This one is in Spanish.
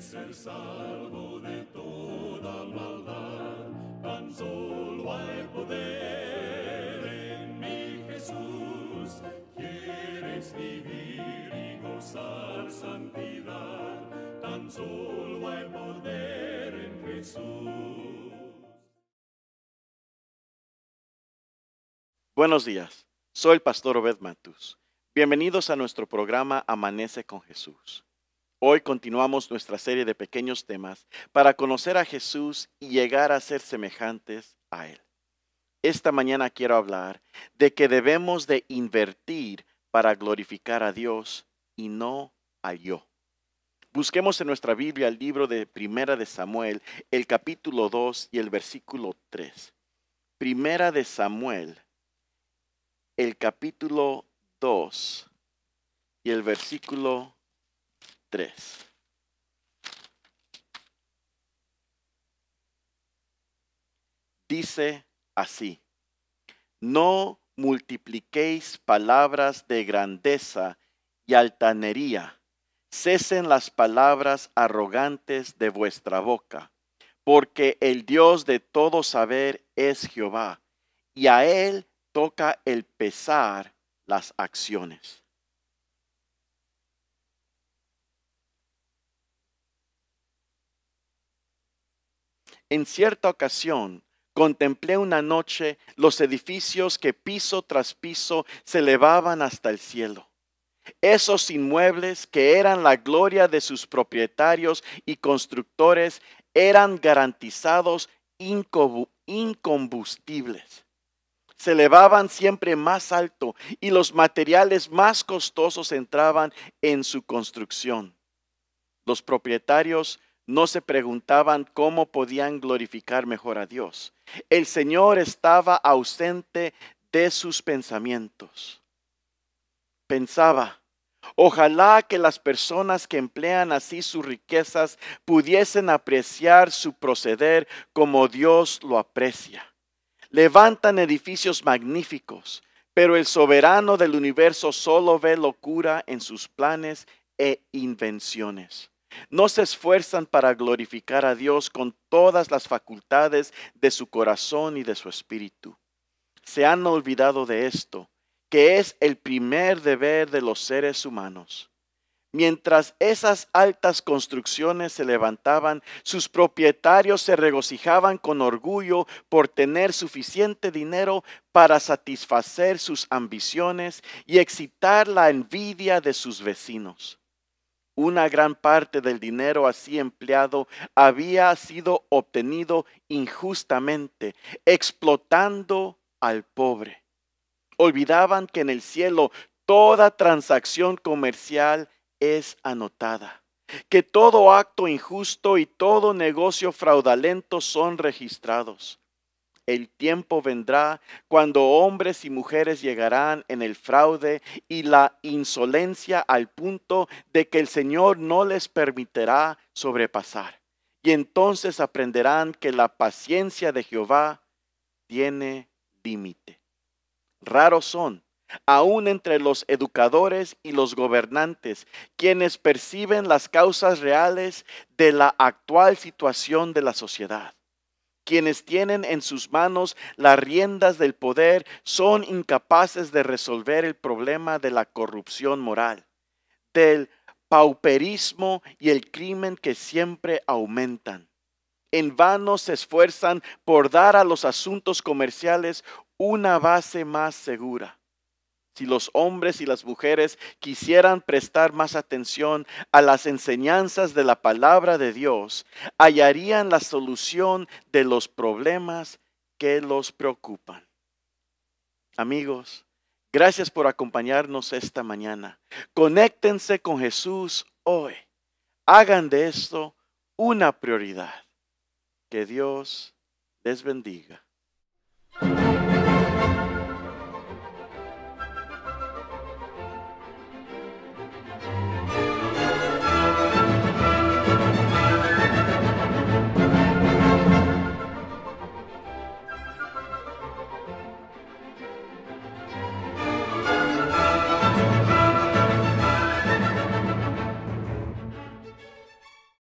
ser salvo de toda maldad, tan solo hay poder en mi Jesús. Quieres vivir y gozar santidad, tan solo hay poder en Jesús. Buenos días, soy el pastor Obed Matus. Bienvenidos a nuestro programa Amanece con Jesús. Hoy continuamos nuestra serie de pequeños temas para conocer a Jesús y llegar a ser semejantes a Él. Esta mañana quiero hablar de que debemos de invertir para glorificar a Dios y no a yo. Busquemos en nuestra Biblia el libro de Primera de Samuel, el capítulo 2 y el versículo 3. Primera de Samuel, el capítulo 2 y el versículo 3. Dice así, no multipliquéis palabras de grandeza y altanería, cesen las palabras arrogantes de vuestra boca, porque el Dios de todo saber es Jehová, y a él toca el pesar las acciones. En cierta ocasión contemplé una noche los edificios que piso tras piso se elevaban hasta el cielo. Esos inmuebles que eran la gloria de sus propietarios y constructores eran garantizados incombustibles. Se elevaban siempre más alto y los materiales más costosos entraban en su construcción. Los propietarios no se preguntaban cómo podían glorificar mejor a Dios. El Señor estaba ausente de sus pensamientos. Pensaba, ojalá que las personas que emplean así sus riquezas pudiesen apreciar su proceder como Dios lo aprecia. Levantan edificios magníficos, pero el soberano del universo solo ve locura en sus planes e invenciones. No se esfuerzan para glorificar a Dios con todas las facultades de su corazón y de su espíritu. Se han olvidado de esto, que es el primer deber de los seres humanos. Mientras esas altas construcciones se levantaban, sus propietarios se regocijaban con orgullo por tener suficiente dinero para satisfacer sus ambiciones y excitar la envidia de sus vecinos. Una gran parte del dinero así empleado había sido obtenido injustamente, explotando al pobre. Olvidaban que en el cielo toda transacción comercial es anotada, que todo acto injusto y todo negocio fraudulento son registrados. El tiempo vendrá cuando hombres y mujeres llegarán en el fraude y la insolencia al punto de que el Señor no les permitirá sobrepasar. Y entonces aprenderán que la paciencia de Jehová tiene límite. Raros son, aún entre los educadores y los gobernantes, quienes perciben las causas reales de la actual situación de la sociedad quienes tienen en sus manos las riendas del poder son incapaces de resolver el problema de la corrupción moral, del pauperismo y el crimen que siempre aumentan. En vano se esfuerzan por dar a los asuntos comerciales una base más segura. Si los hombres y las mujeres quisieran prestar más atención a las enseñanzas de la palabra de Dios, hallarían la solución de los problemas que los preocupan. Amigos, gracias por acompañarnos esta mañana. Conéctense con Jesús hoy. Hagan de esto una prioridad. Que Dios les bendiga.